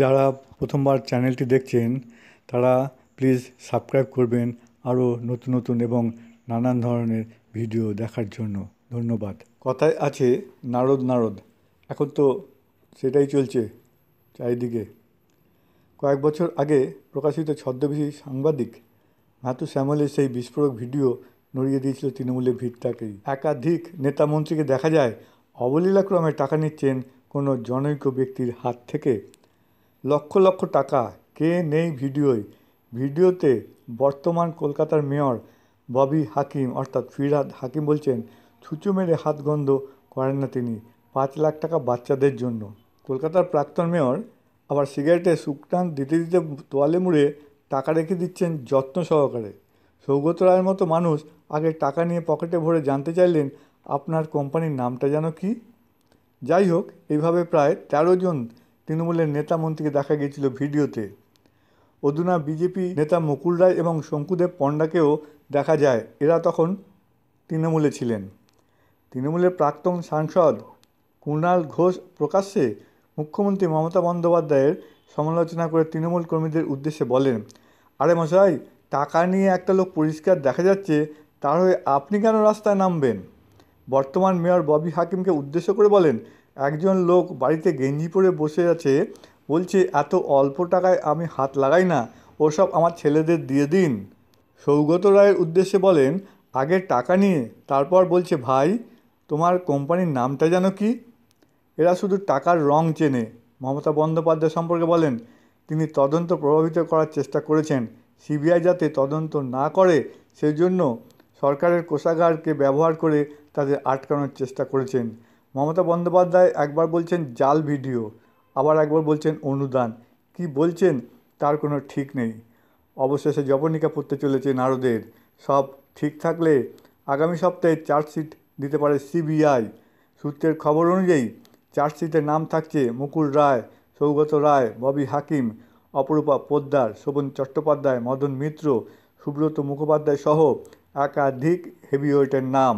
যারা প্রথমবার চ্যানেলটি দেখছেন তারা প্লিজ সাবস্ক্রাইব করবেন আরও নতুন নতুন এবং নানান ধরনের ভিডিও দেখার জন্য ধন্যবাদ কথায় আছে নারদ নারদ এখন তো সেটাই চলছে চারিদিকে কয়েক বছর আগে প্রকাশিত ছদ্মবেশী সাংবাদিক মাতু শ্যামলের সেই বিস্ফোরক ভিডিও নড়িয়ে দিয়েছিল তৃণমূলের ভিড়টাকেই একাধিক নেতা মন্ত্রীকে দেখা যায় অবলীলাক্রমে টাকা নিচ্ছেন কোনো জনৈক ব্যক্তির হাত থেকে লক্ষ লক্ষ টাকা কে নেই ভিডিওয় ভিডিওতে বর্তমান কলকাতার মেয়র ববি হাকিম অর্থাৎ ফিরহাদ হাকিম বলছেন ছুঁচু মেরে হাত গন্ধ করেন না তিনি পাঁচ লাখ টাকা বাচ্চাদের জন্য কলকাতার প্রাক্তন মেয়র আবার সিগারেটে সুকটান দিতে দিতে তোয়ালে মুড়ে টাকা রেখে দিচ্ছেন যত্ন সহকারে সৌগত রায়ের মতো মানুষ আগে টাকা নিয়ে পকেটে ভরে জানতে চাইলেন আপনার কোম্পানির নামটা যেন কি যাই হোক এইভাবে প্রায় তেরো জন তৃণমূলের নেতা মন্ত্রীকে দেখা গিয়েছিল ভিডিওতে অধুনা বিজেপি নেতা মুকুল রায় এবং শঙ্কুদেব পণ্ডাকেও দেখা যায় এরা তখন তৃণমূলে ছিলেন তৃণমূলের প্রাক্তন সাংসদ কুণাল ঘোষ প্রকাশ্যে মুখ্যমন্ত্রী মমতা বন্দ্যোপাধ্যায়ের সমালোচনা করে তৃণমূল কর্মীদের উদ্দেশ্যে বলেন আরে মশাই টাকা নিয়ে একটা লোক পরিষ্কার দেখা যাচ্ছে তার হয়ে আপনি কেন রাস্তায় নামবেন বর্তমান মেয়র ববি হাকিমকে উদ্দেশ্য করে বলেন একজন লোক বাড়িতে গেঞ্জি পরে বসে আছে বলছে এত অল্প টাকায় আমি হাত লাগাই না ওসব আমার ছেলেদের দিয়ে দিন সৌগত রায়ের উদ্দেশ্যে বলেন আগে টাকা নিয়ে তারপর বলছে ভাই তোমার কোম্পানির নামটা যেন কি এরা শুধু টাকার রং চেনে মমতা বন্দ্যোপাধ্যায় সম্পর্কে বলেন তিনি তদন্ত প্রভাবিত করার চেষ্টা করেছেন সিবিআই যাতে তদন্ত না করে সেজন্য সরকারের কোষাগারকে ব্যবহার করে তাদের আটকানোর চেষ্টা করেছেন মমতা বন্দ্যোপাধ্যায় একবার বলছেন জাল ভিডিও আবার একবার বলছেন অনুদান কি বলছেন তার কোনো ঠিক নেই অবশেষে জবনিকা পড়তে চলেছে নারদের সব ঠিক থাকলে আগামী সপ্তাহে চার্জশিট দিতে পারে সিবিআই সূত্রের খবর অনুযায়ী চার্জশিটের নাম থাকছে মুকুল রায় সৌগত রায় ববি হাকিম অপরূপা পোদ্দার শোভন চট্টোপাধ্যায় মদন মিত্র সুব্রত মুখোপাধ্যায় সহ একাধিক হেভিওয়েটের নাম